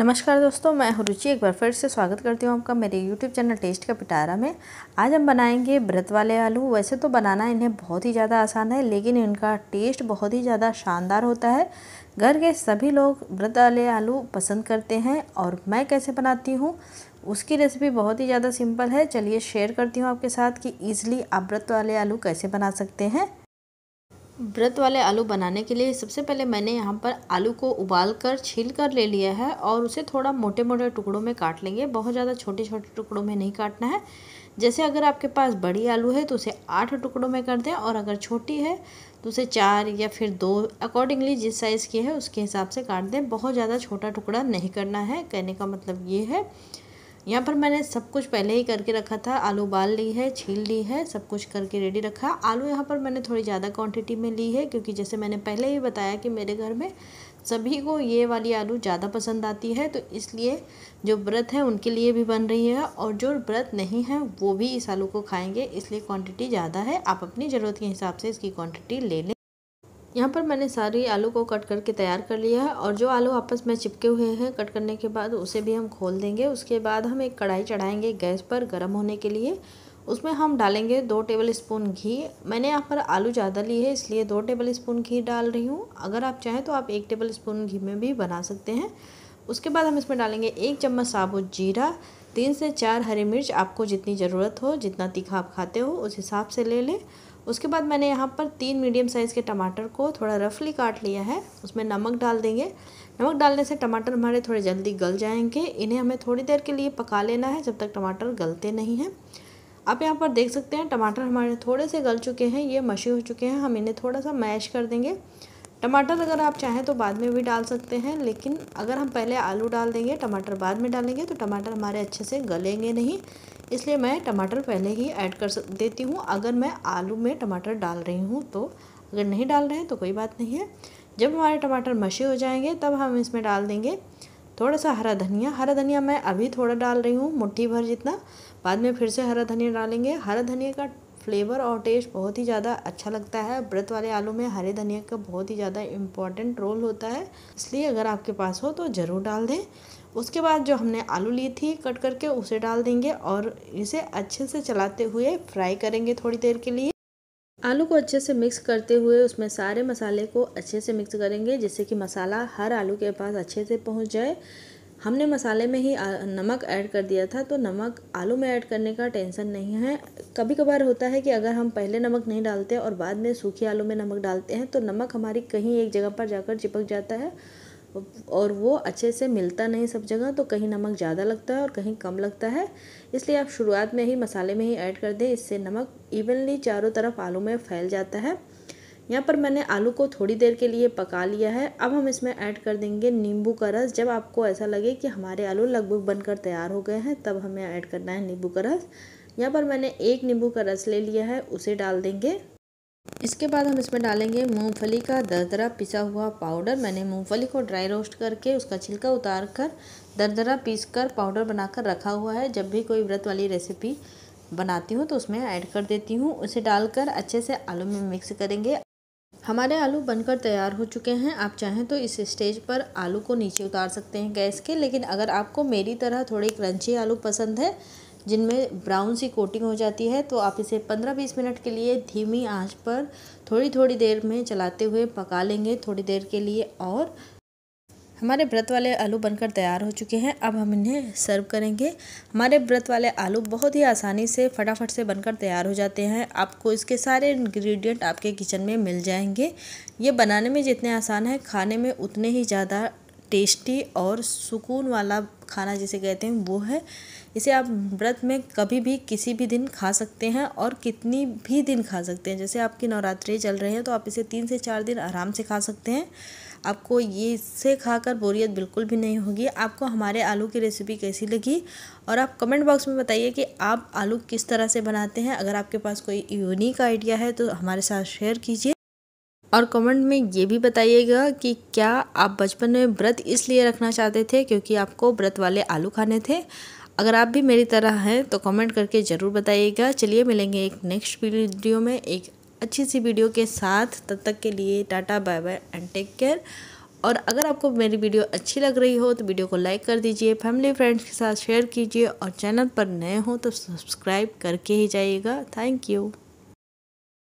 नमस्कार दोस्तों मैं रुचि एक बार फिर से स्वागत करती हूँ आपका मेरे YouTube चैनल टेस्ट का पिटारा में आज हम बनाएंगे व्रत वाले आलू वैसे तो बनाना इन्हें बहुत ही ज़्यादा आसान है लेकिन इनका टेस्ट बहुत ही ज़्यादा शानदार होता है घर के सभी लोग व्रत वाले आलू पसंद करते हैं और मैं कैसे बनाती हूँ उसकी रेसिपी बहुत ही ज़्यादा सिंपल है चलिए शेयर करती हूँ आपके साथ कि ईज़िली आप व्रत वाले आलू कैसे बना सकते हैं व्रत वाले आलू बनाने के लिए सबसे पहले मैंने यहाँ पर आलू को उबाल कर छील कर ले लिया है और उसे थोड़ा मोटे मोटे टुकड़ों में काट लेंगे बहुत ज़्यादा छोटे छोटे टुकड़ों में नहीं काटना है जैसे अगर आपके पास बड़ी आलू है तो उसे आठ टुकड़ों में कर दें और अगर छोटी है तो उसे चार या फिर दो अकॉर्डिंगली जिस साइज़ की है उसके हिसाब से काट दें बहुत ज़्यादा छोटा टुकड़ा नहीं करना है कहने का मतलब ये है यहाँ पर मैंने सब कुछ पहले ही करके रखा था आलू उबाल ली है छील ली है सब कुछ करके रेडी रखा आलू यहाँ पर मैंने थोड़ी ज़्यादा क्वांटिटी में ली है क्योंकि जैसे मैंने पहले ही बताया कि मेरे घर में सभी को ये वाली आलू ज़्यादा पसंद आती है तो इसलिए जो व्रत है उनके लिए भी बन रही है और जो व्रत नहीं है वो भी इस आलू को खाएँगे इसलिए क्वान्टिटी ज़्यादा है आप अपनी ज़रूरत के हिसाब से इसकी क्वान्टिटी ले लें यहाँ पर मैंने सारी आलू को कट करके तैयार कर लिया है और जो आलू आपस में चिपके हुए हैं कट करने के बाद उसे भी हम खोल देंगे उसके बाद हम एक कढ़ाई चढ़ाएंगे गैस पर गर्म होने के लिए उसमें हम डालेंगे दो टेबल स्पून घी मैंने यहाँ पर आलू ज़्यादा लिए है इसलिए दो टेबल स्पून घी डाल रही हूँ अगर आप चाहें तो आप एक टेबल स्पून घी में भी बना सकते हैं उसके बाद हम इसमें डालेंगे एक चम्मच साबुत जीरा तीन से चार हरी मिर्च आपको जितनी ज़रूरत हो जितना तीखा आप खाते हो उस हिसाब से ले लें उसके बाद मैंने यहाँ पर तीन मीडियम साइज़ के टमाटर को थोड़ा रफली काट लिया है उसमें नमक डाल देंगे नमक डालने से टमाटर हमारे थोड़े जल्दी गल जाएंगे इन्हें हमें थोड़ी देर के लिए पका लेना है जब तक टमाटर गलते नहीं हैं आप यहाँ पर देख सकते हैं टमाटर हमारे थोड़े से गल चुके हैं ये मशी हो चुके हैं हम इन्हें थोड़ा सा मैश कर देंगे टमाटर अगर आप चाहें तो बाद में भी डाल सकते हैं लेकिन अगर हम पहले आलू डाल देंगे टमाटर बाद में डालेंगे तो टमाटर हमारे अच्छे से गलेंगे नहीं इसलिए मैं टमाटर पहले ही ऐड कर देती हूँ अगर मैं आलू में टमाटर डाल रही हूँ तो अगर नहीं डाल रहे हैं तो कोई बात नहीं है जब हमारे टमाटर मशे हो जाएंगे तब हम इसमें डाल देंगे थोड़ा सा हरा धनिया हरा धनिया मैं अभी थोड़ा डाल रही हूँ मुट्ठी भर जितना बाद में फिर से हरा धनिया डालेंगे हरा धनिया का फ्लेवर और टेस्ट बहुत ही ज़्यादा अच्छा लगता है व्रत वाले आलू में हरे धनिया का बहुत ही ज़्यादा इम्पॉर्टेंट रोल होता है इसलिए अगर आपके पास हो तो ज़रूर डाल दें उसके बाद जो हमने आलू ली थी कट करके उसे डाल देंगे और इसे अच्छे से चलाते हुए फ्राई करेंगे थोड़ी देर के लिए आलू को अच्छे से मिक्स करते हुए उसमें सारे मसाले को अच्छे से मिक्स करेंगे जिससे कि मसाला हर आलू के पास अच्छे से पहुंच जाए हमने मसाले में ही नमक ऐड कर दिया था तो नमक आलू में ऐड करने का टेंशन नहीं है कभी कभार होता है कि अगर हम पहले नमक नहीं डालते और बाद में सूखे आलू में नमक डालते हैं तो नमक हमारी कहीं एक जगह पर जाकर चिपक जाता है और वो अच्छे से मिलता नहीं सब जगह तो कहीं नमक ज़्यादा लगता है और कहीं कम लगता है इसलिए आप शुरुआत में ही मसाले में ही ऐड कर दें इससे नमक इवनली चारों तरफ आलू में फैल जाता है यहाँ पर मैंने आलू को थोड़ी देर के लिए पका लिया है अब हम इसमें ऐड कर देंगे नींबू का रस जब आपको ऐसा लगे कि हमारे आलू लगभग बनकर तैयार हो गए हैं तब हमें ऐड करना है नींबू का रस यहाँ पर मैंने एक नींबू का रस ले लिया है उसे डाल देंगे इसके बाद हम इसमें डालेंगे मूंगफली का दरदरा पिसा हुआ पाउडर मैंने मूंगफली को ड्राई रोस्ट करके उसका छिलका उतार कर दरदरा पीस कर पाउडर बनाकर रखा हुआ है जब भी कोई व्रत वाली रेसिपी बनाती हूँ तो उसमें ऐड कर देती हूँ उसे डालकर अच्छे से आलू में मिक्स करेंगे हमारे आलू बनकर तैयार हो चुके हैं आप चाहें तो इस स्टेज पर आलू को नीचे उतार सकते हैं गैस के लेकिन अगर आपको मेरी तरह थोड़े क्रंची आलू पसंद है जिनमें ब्राउन सी कोटिंग हो जाती है तो आप इसे 15-20 मिनट के लिए धीमी आंच पर थोड़ी थोड़ी देर में चलाते हुए पका लेंगे थोड़ी देर के लिए और हमारे व्रत वाले आलू बनकर तैयार हो चुके हैं अब हम इन्हें सर्व करेंगे हमारे व्रत वाले आलू बहुत ही आसानी से फटाफट से बनकर तैयार हो जाते हैं आपको इसके सारे इंग्रेडिएंट आपके किचन में मिल जाएंगे ये बनाने में जितने आसान है खाने में उतने ही ज़्यादा टेस्टी और सुकून वाला खाना जिसे कहते हैं वो है इसे आप व्रत में कभी भी किसी भी दिन खा सकते हैं और कितनी भी दिन खा सकते हैं जैसे आपकी नवरात्रि चल रहे हैं तो आप इसे तीन से चार दिन आराम से खा सकते हैं आपको ये इसे खाकर बोरियत बिल्कुल भी नहीं होगी आपको हमारे आलू की रेसिपी कैसी लगी और आप कमेंट बॉक्स में बताइए कि आप आलू किस तरह से बनाते हैं अगर आपके पास कोई यूनिक आइडिया है तो हमारे साथ शेयर कीजिए और कमेंट में ये भी बताइएगा कि क्या आप बचपन में व्रत इसलिए रखना चाहते थे क्योंकि आपको व्रत वाले आलू खाने थे अगर आप भी मेरी तरह हैं तो कमेंट करके ज़रूर बताइएगा चलिए मिलेंगे एक नेक्स्ट वीडियो में एक अच्छी सी वीडियो के साथ तब तक के लिए tata bye bye and take care और अगर आपको मेरी वीडियो अच्छी लग रही हो तो वीडियो को लाइक कर दीजिए फैमिली फ्रेंड्स के साथ शेयर कीजिए और चैनल पर नए हो तो सब्सक्राइब करके ही जाइएगा थैंक यू